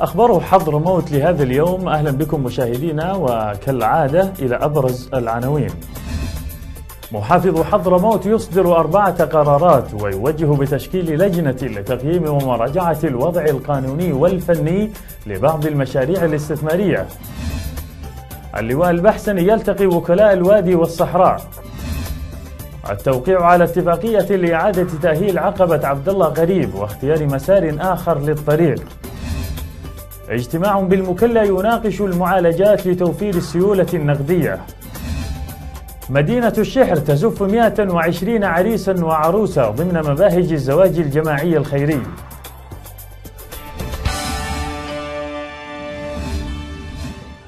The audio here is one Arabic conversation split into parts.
أخبار حظر موت لهذا اليوم أهلا بكم مشاهدينا وكالعادة إلى أبرز العناوين محافظ حضرموت يصدر أربعة قرارات ويوجه بتشكيل لجنة لتقييم ومراجعة الوضع القانوني والفني لبعض المشاريع الاستثمارية اللواء البحسني يلتقي وكلاء الوادي والصحراء التوقيع على اتفاقية لإعادة تأهيل عقبة عبد الله غريب واختيار مسار آخر للطريق اجتماع بالمكلا يناقش المعالجات لتوفير السيولة النقدية مدينة الشحر تزف 120 عريسا وعروسة ضمن مباهج الزواج الجماعي الخيري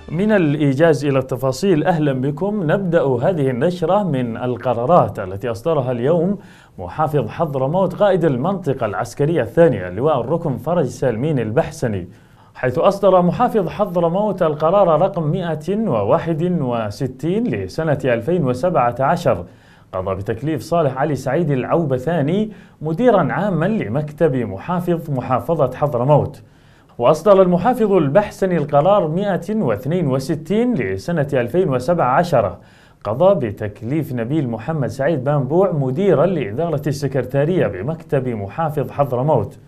من الإيجاز إلى التفاصيل أهلا بكم نبدأ هذه النشرة من القرارات التي أصدرها اليوم محافظ حضرموت قائد المنطقة العسكرية الثانية اللواء الركن فرج سالمين البحسني حيث أصدر محافظ حضرموت القرار رقم 161 لسنة 2017 قضى بتكليف صالح علي سعيد ثاني مديرا عاما لمكتب محافظ محافظة حضرموت وأصدر المحافظ البحسني القرار 162 لسنة 2017 قضى بتكليف نبيل محمد سعيد بامبوع مديرا لإدارة السكرتارية بمكتب محافظ حضرموت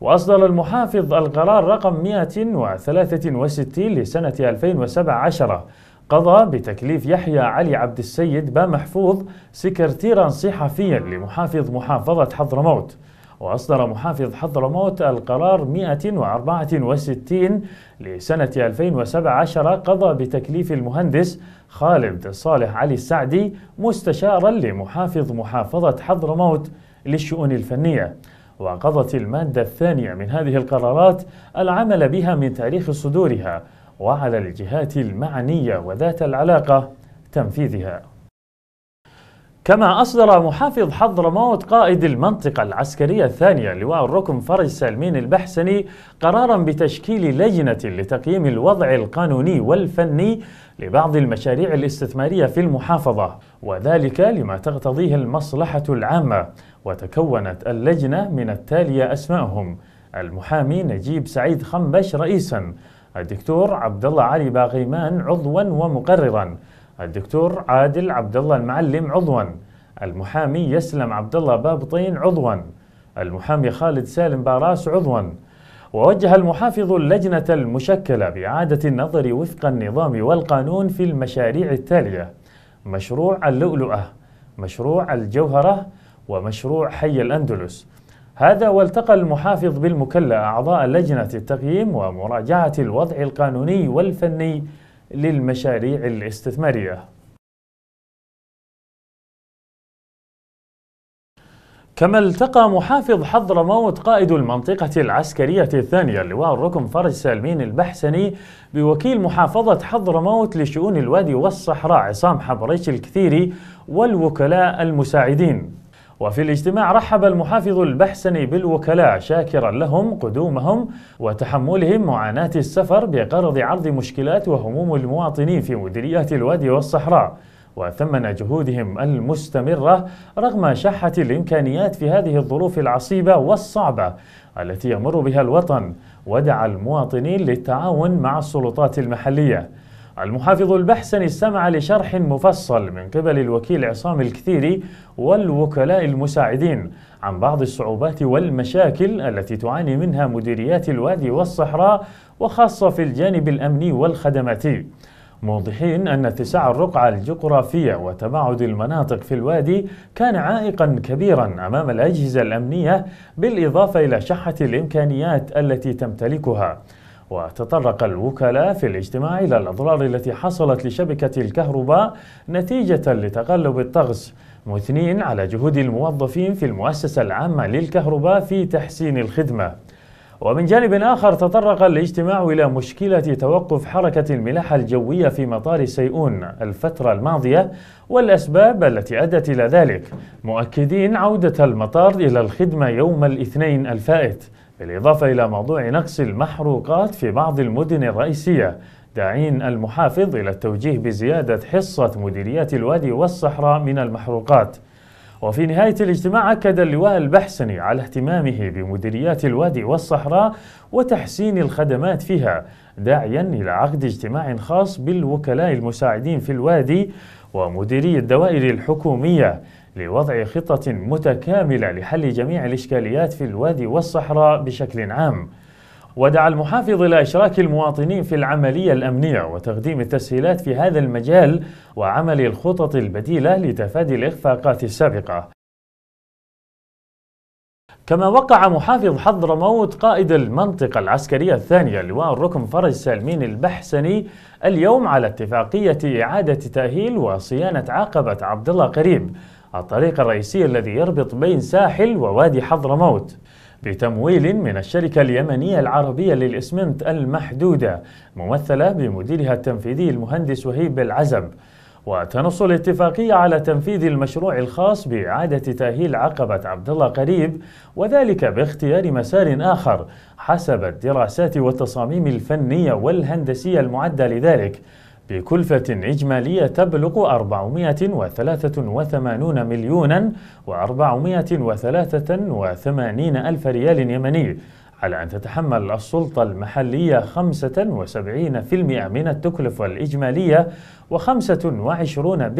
وأصدر المحافظ القرار رقم 163 لسنة 2017 قضى بتكليف يحيى علي عبد السيد با محفوظ سكرتيرا صحفيا لمحافظ محافظة حضرموت وأصدر محافظ حضرموت القرار 164 لسنة 2017 قضى بتكليف المهندس خالد صالح علي السعدي مستشارا لمحافظ محافظة حضرموت للشؤون الفنية وقضت المادة الثانية من هذه القرارات العمل بها من تاريخ صدورها وعلى الجهات المعنية وذات العلاقة تنفيذها كما أصدر محافظ حضرموت قائد المنطقة العسكرية الثانية لواء الركن فرج سالمين البحسني قرارا بتشكيل لجنة لتقييم الوضع القانوني والفني لبعض المشاريع الاستثمارية في المحافظة وذلك لما تقتضيه المصلحة العامة وتكونت اللجنة من التالية أسمائهم المحامي نجيب سعيد خنبش رئيسا الدكتور عبد الله علي باغيمان عضوا ومقررا الدكتور عادل عبد الله المعلم عضوا المحامي يسلم عبد الله بابطين عضوا المحامي خالد سالم باراس عضوا ووجه المحافظ اللجنة المشكلة بإعادة النظر وفق النظام والقانون في المشاريع التالية مشروع اللؤلؤة مشروع الجوهرة ومشروع حي الأندلس هذا والتقى المحافظ بالمكلة أعضاء لجنة التقييم ومراجعة الوضع القانوني والفني للمشاريع الاستثمارية كما التقى محافظ حضرموت قائد المنطقة العسكرية الثانية اللواء الركن فرج سالمين البحسني بوكيل محافظة حضرموت لشؤون الوادي والصحراء عصام حبريش الكثيري والوكلاء المساعدين وفي الاجتماع رحب المحافظ البحسني بالوكلاء شاكرا لهم قدومهم وتحملهم معاناة السفر بغرض عرض مشكلات وهموم المواطنين في مديريات الوادي والصحراء وثمن جهودهم المستمرة رغم شحة الإمكانيات في هذه الظروف العصيبة والصعبة التي يمر بها الوطن ودعا المواطنين للتعاون مع السلطات المحلية المحافظ البحسني استمع لشرح مفصل من قبل الوكيل عصام الكثيري والوكلاء المساعدين عن بعض الصعوبات والمشاكل التي تعاني منها مديريات الوادي والصحراء وخاصة في الجانب الأمني والخدماتي موضحين أن اتساع الرقعة الجغرافية وتباعد المناطق في الوادي كان عائقا كبيرا أمام الأجهزة الأمنية بالإضافة إلى شحة الإمكانيات التي تمتلكها وتطرق الوكلاء في الاجتماع إلى الأضرار التي حصلت لشبكة الكهرباء نتيجة لتقلب الطقس مثنين على جهود الموظفين في المؤسسة العامة للكهرباء في تحسين الخدمة ومن جانب آخر تطرق الاجتماع إلى مشكلة توقف حركة الملاحة الجوية في مطار سيئون الفترة الماضية والأسباب التي أدت إلى ذلك مؤكدين عودة المطار إلى الخدمة يوم الاثنين الفائت بالإضافة إلى موضوع نقص المحروقات في بعض المدن الرئيسية داعين المحافظ إلى التوجيه بزيادة حصة مديريات الوادي والصحراء من المحروقات وفي نهاية الاجتماع أكد اللواء البحسني على اهتمامه بمديريات الوادي والصحراء وتحسين الخدمات فيها داعيا إلى عقد اجتماع خاص بالوكلاء المساعدين في الوادي ومديري الدوائر الحكومية لوضع خطة متكاملة لحل جميع الإشكاليات في الوادي والصحراء بشكل عام ودعا المحافظ إلى إشراك المواطنين في العملية الأمنية وتقديم التسهيلات في هذا المجال وعمل الخطط البديلة لتفادي الإخفاقات السابقة كما وقع محافظ حضرموت قائد المنطقة العسكرية الثانية لواء الركن فرج سالمين البحسني اليوم على اتفاقية إعادة تأهيل وصيانة عقبة عبد الله قريب الطريق الرئيسي الذي يربط بين ساحل ووادي حضرموت بتمويل من الشركة اليمنية العربية للإسمنت المحدودة ممثلة بمديرها التنفيذي المهندس وهيب العزب وتنص الاتفاقية على تنفيذ المشروع الخاص بإعادة تأهيل عقبة عبد الله قريب وذلك باختيار مسار آخر حسب الدراسات والتصاميم الفنية والهندسية المعدة لذلك بكلفة إجمالية تبلغ 483 مليون و483 ألف ريال يمني على أن تتحمل السلطة المحلية 75% من التكلفة الإجمالية و25%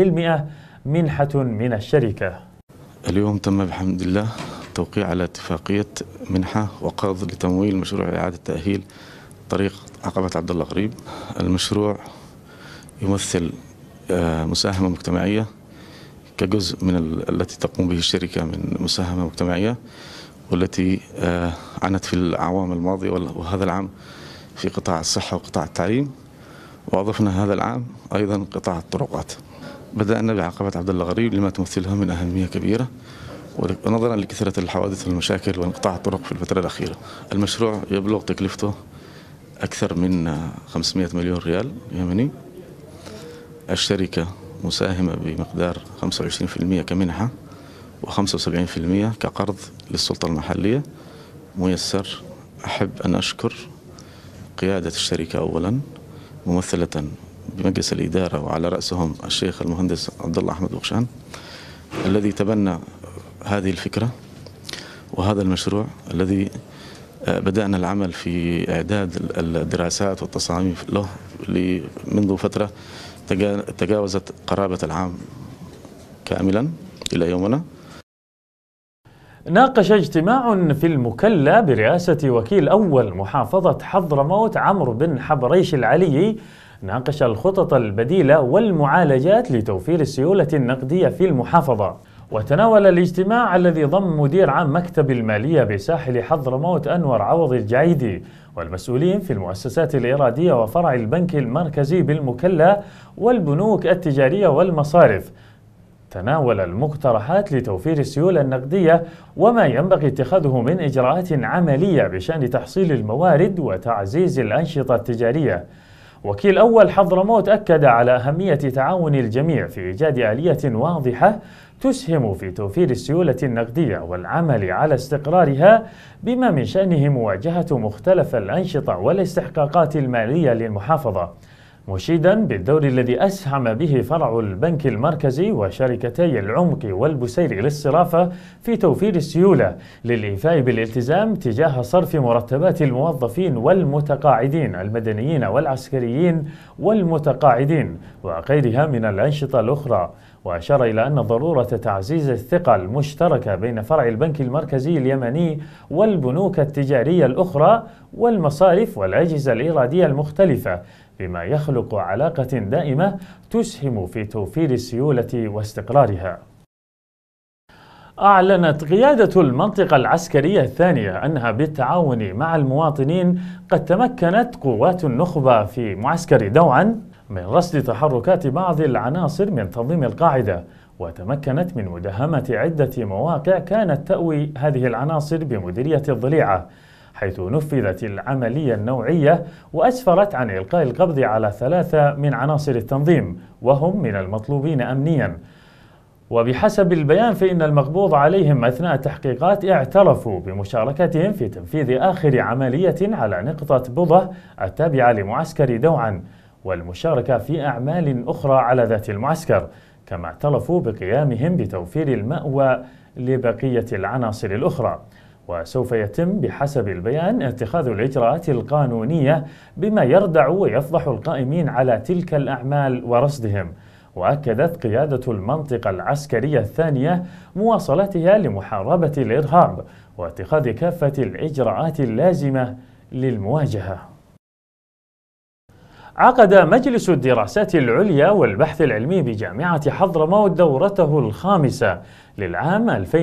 منحة من الشركة اليوم تم بحمد الله التوقيع على اتفاقية منحة وقرض لتمويل مشروع إعادة تأهيل طريق عقبة عبد الله غريب المشروع يمثل آه، مساهمة مجتمعية كجزء من التي تقوم به الشركة من مساهمة مجتمعية والتي آه، عنت في الأعوام الماضية وهذا العام في قطاع الصحة وقطاع التعليم وأضفنا هذا العام أيضا قطاع الطرقات بدأنا بعقبة عبد الله غريب لما تمثلها من أهمية كبيرة ونظرا لكثرة الحوادث والمشاكل وانقطاع الطرق في الفترة الأخيرة المشروع يبلغ تكلفته أكثر من 500 مليون ريال يمني الشركة مساهمة بمقدار 25% كمنحة و75% كقرض للسلطة المحلية ميسر أحب أن أشكر قيادة الشركة أولا ممثلة بمجلس الإدارة وعلى رأسهم الشيخ المهندس عبد الله أحمد بخشان الذي تبنى هذه الفكرة وهذا المشروع الذي آه، بدأنا العمل في إعداد الدراسات والتصاميم له منذ فترة تجاوزت قرابة العام كاملا إلى يومنا ناقش اجتماع في المكلا برئاسة وكيل أول محافظة حضرموت عمرو بن حبريش العلي ناقش الخطط البديلة والمعالجات لتوفير السيولة النقدية في المحافظة وتناول الاجتماع الذي ضم مدير عام مكتب المالية بساحل حضرموت أنور عوض الجعيدي والمسؤولين في المؤسسات الإرادية وفرع البنك المركزي بالمكلا والبنوك التجارية والمصارف تناول المقترحات لتوفير السيولة النقدية وما ينبغي اتخاذه من إجراءات عملية بشأن تحصيل الموارد وتعزيز الأنشطة التجارية وكيل أول حضرموت أكد على أهمية تعاون الجميع في إيجاد آلية واضحة تسهم في توفير السيولة النقدية والعمل على استقرارها بما من شأنه مواجهة مختلف الأنشطة والاستحقاقات المالية للمحافظة مشيدا بالدور الذي أسهم به فرع البنك المركزي وشركتي العمق والبسير للصرافة في توفير السيولة للإيفاء بالالتزام تجاه صرف مرتبات الموظفين والمتقاعدين المدنيين والعسكريين والمتقاعدين وغيرها من الأنشطة الأخرى وأشار إلى أن ضرورة تعزيز الثقة المشتركة بين فرع البنك المركزي اليمني والبنوك التجارية الأخرى والمصارف والأجهزة الإيرادية المختلفة بما يخلق علاقة دائمة تسهم في توفير السيولة واستقرارها أعلنت قيادة المنطقة العسكرية الثانية أنها بالتعاون مع المواطنين قد تمكنت قوات النخبة في معسكر دوعا من رصد تحركات بعض العناصر من تنظيم القاعدة وتمكنت من مداهمة عدة مواقع كانت تأوي هذه العناصر بمديرية الضليعة حيث نفذت العملية النوعية وأسفرت عن إلقاء القبض على ثلاثة من عناصر التنظيم وهم من المطلوبين أمنياً وبحسب البيان فإن المقبوض عليهم أثناء التحقيقات اعترفوا بمشاركتهم في تنفيذ آخر عملية على نقطة بضة التابعة لمعسكر دوعا والمشاركة في أعمال أخرى على ذات المعسكر كما اعترفوا بقيامهم بتوفير المأوى لبقية العناصر الأخرى وسوف يتم بحسب البيان اتخاذ الإجراءات القانونية بما يردع ويفضح القائمين على تلك الأعمال ورصدهم وأكدت قيادة المنطقة العسكرية الثانية مواصلتها لمحاربة الإرهاب واتخاذ كافة الإجراءات اللازمة للمواجهة عقد مجلس الدراسات العليا والبحث العلمي بجامعة حضرموت دورته الخامسة للعام 2016-2017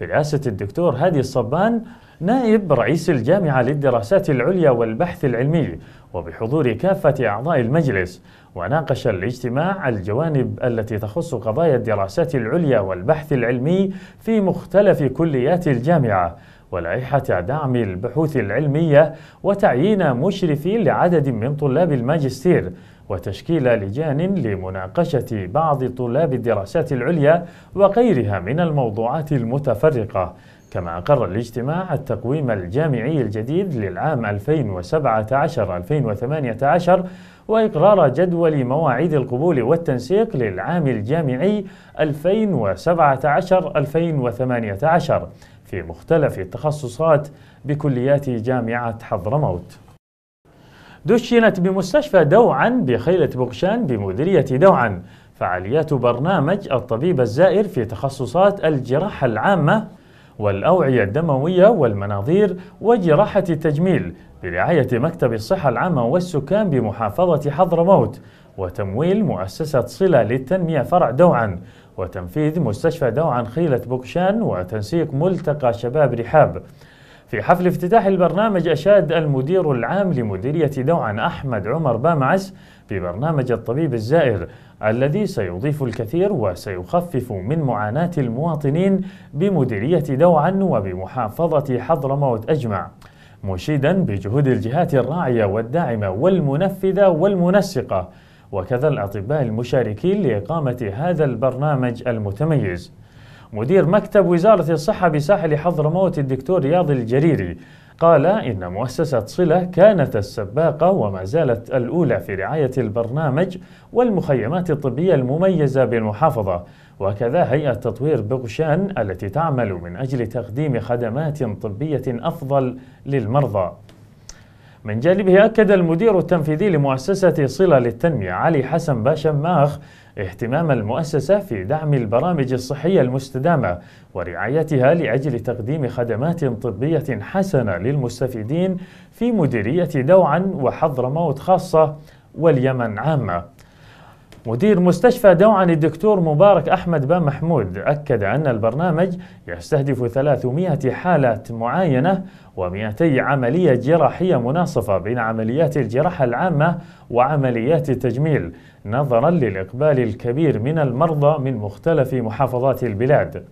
برئاسة الدكتور هادي الصبان نائب رئيس الجامعة للدراسات العليا والبحث العلمي وبحضور كافة أعضاء المجلس وناقش الاجتماع الجوانب التي تخص قضايا الدراسات العليا والبحث العلمي في مختلف كليات الجامعة ولائحة دعم البحوث العلمية وتعيين مشرف لعدد من طلاب الماجستير وتشكيل لجان لمناقشة بعض طلاب الدراسات العليا وغيرها من الموضوعات المتفرقة كما أقر الاجتماع التقويم الجامعي الجديد للعام 2017-2018 وإقرار جدول مواعيد القبول والتنسيق للعام الجامعي 2017-2018 في مختلف التخصصات بكليات جامعة حضرموت دشنت بمستشفى دوعا بخيلة بغشان بمديرية دوعا فعاليات برنامج الطبيب الزائر في تخصصات الجراحة العامة والأوعية الدموية والمناظير وجراحة التجميل برعاية مكتب الصحة العامة والسكان بمحافظة حضرموت وتمويل مؤسسة صلة للتنمية فرع دوعا وتنفيذ مستشفى دوعا خيلة بوكشان وتنسيق ملتقى شباب رحاب في حفل افتتاح البرنامج أشاد المدير العام لمديرية دوعا أحمد عمر بامعس ببرنامج الطبيب الزائر الذي سيضيف الكثير وسيخفف من معاناة المواطنين بمديرية دوعا وبمحافظة حضرموت أجمع مشيدا بجهود الجهات الراعية والداعمة والمنفذة والمنسقة وكذا الأطباء المشاركين لإقامة هذا البرنامج المتميز مدير مكتب وزارة الصحة بساحل حضرموت الدكتور رياض الجريري قال إن مؤسسة صلة كانت السباقة وما زالت الأولى في رعاية البرنامج والمخيمات الطبية المميزة بالمحافظة وكذا هيئة تطوير بغشان التي تعمل من أجل تقديم خدمات طبية أفضل للمرضى من جانبه أكد المدير التنفيذي لمؤسسة صلة للتنمية علي حسن باشا ماخ اهتمام المؤسسة في دعم البرامج الصحية المستدامة ورعايتها لأجل تقديم خدمات طبية حسنة للمستفيدين في مديرية دوعا وحضرموت خاصة واليمن عامة مدير مستشفى دوعن الدكتور مبارك أحمد بن محمود أكد أن البرنامج يستهدف 300 حالة معاينة و200 عملية جراحية مناصفة بين عمليات الجراحة العامة وعمليات التجميل نظرا للإقبال الكبير من المرضى من مختلف محافظات البلاد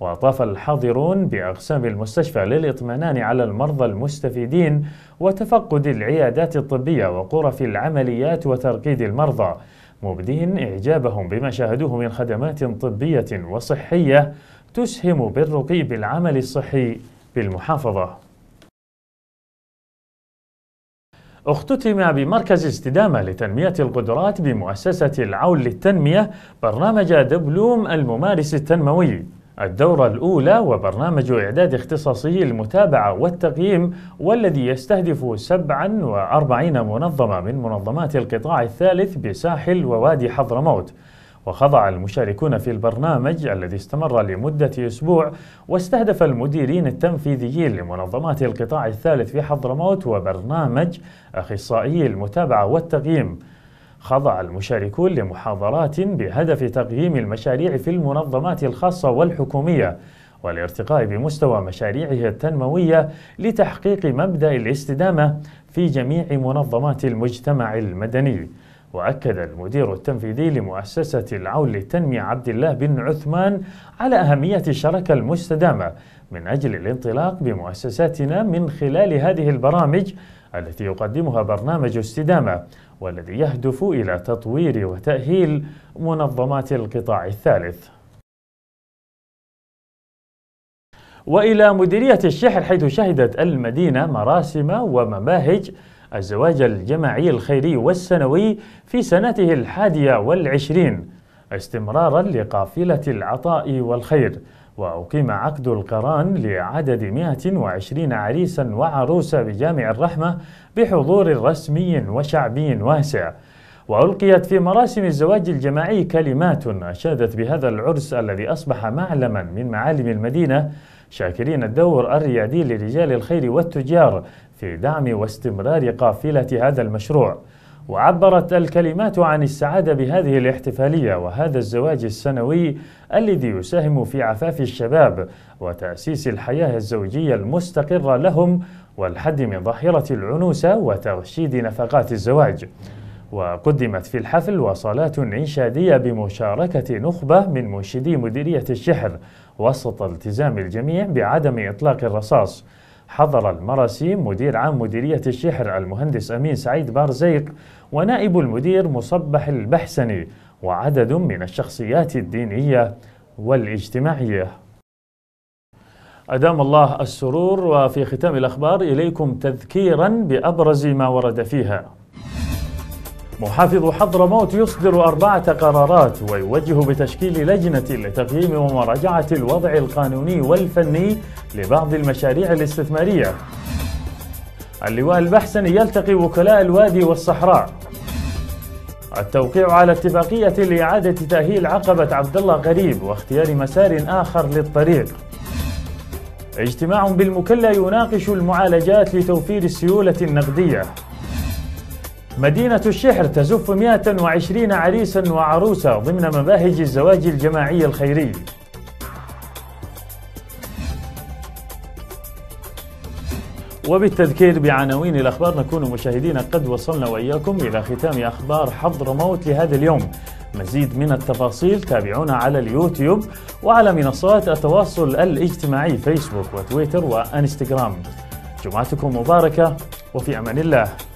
وأطاف الحاضرون بأقسام المستشفى للإطمئنان على المرضى المستفيدين وتفقد العيادات الطبية وغرف العمليات وترقيد المرضى مبدين إعجابهم بما شاهدوه من خدمات طبية وصحية تسهم بالرقي بالعمل الصحي بالمحافظة اختتم بمركز استدامة لتنمية القدرات بمؤسسة العون للتنمية برنامج دبلوم الممارس التنموي الدورة الأولى وبرنامج إعداد اختصاصي المتابعة والتقييم والذي يستهدف 47 منظمة من منظمات القطاع الثالث بساحل ووادي حضرموت وخضع المشاركون في البرنامج الذي استمر لمدة أسبوع واستهدف المديرين التنفيذيين لمنظمات القطاع الثالث في حضرموت وبرنامج أخصائي المتابعة والتقييم خضع المشاركون لمحاضرات بهدف تقييم المشاريع في المنظمات الخاصة والحكومية والارتقاء بمستوى مشاريعها التنموية لتحقيق مبدأ الاستدامة في جميع منظمات المجتمع المدني وأكد المدير التنفيذي لمؤسسة العون للتنمية عبد الله بن عثمان على أهمية الشراكة المستدامة من أجل الانطلاق بمؤسساتنا من خلال هذه البرامج التي يقدمها برنامج استدامة والذي يهدف إلى تطوير وتأهيل منظمات القطاع الثالث وإلى مديرية الشحر حيث شهدت المدينة مراسم ومباهج الزواج الجماعي الخيري والسنوي في سنته الحادية والعشرين استمرارا لقافلة العطاء والخير وأقيم عقد القران لعدد 120 عريسا وعروسة بجامع الرحمة بحضور رسمي وشعبي واسع وألقيت في مراسم الزواج الجماعي كلمات أشادت بهذا العرس الذي أصبح معلما من معالم المدينة شاكرين الدور الريادي لرجال الخير والتجار في دعم واستمرار قافلة هذا المشروع وعبرت الكلمات عن السعادة بهذه الاحتفالية وهذا الزواج السنوي الذي يساهم في عفاف الشباب وتأسيس الحياة الزوجية المستقرة لهم والحد من ظاهرة العنوسة وترشيد نفقات الزواج وقدمت في الحفل وصلات إنشادية بمشاركة نخبة من منشدي مديرية الشحر وسط التزام الجميع بعدم إطلاق الرصاص حضر المرسي مدير عام مديرية الشحر المهندس أمين سعيد بارزيق ونائب المدير مصبح البحسني وعدد من الشخصيات الدينية والاجتماعية أدام الله السرور وفي ختام الأخبار إليكم تذكيرا بأبرز ما ورد فيها محافظ حضرموت يصدر أربعة قرارات ويوجه بتشكيل لجنة لتقييم ومراجعة الوضع القانوني والفني لبعض المشاريع الاستثمارية اللواء البحسني يلتقي وكلاء الوادي والصحراء التوقيع على اتفاقية لإعادة تأهيل عقبة عبد الله غريب واختيار مسار آخر للطريق اجتماع بالمكلا يناقش المعالجات لتوفير السيولة النقدية مدينة الشحر تزف 120 عريسا وعروسة ضمن مباهج الزواج الجماعي الخيري وبالتذكير بعناوين الأخبار نكون مشاهدين قد وصلنا وإياكم إلى ختام أخبار حضرموت لهذا اليوم مزيد من التفاصيل تابعونا على اليوتيوب وعلى منصات التواصل الاجتماعي فيسبوك وتويتر وانستغرام جمعتكم مباركة وفي أمان الله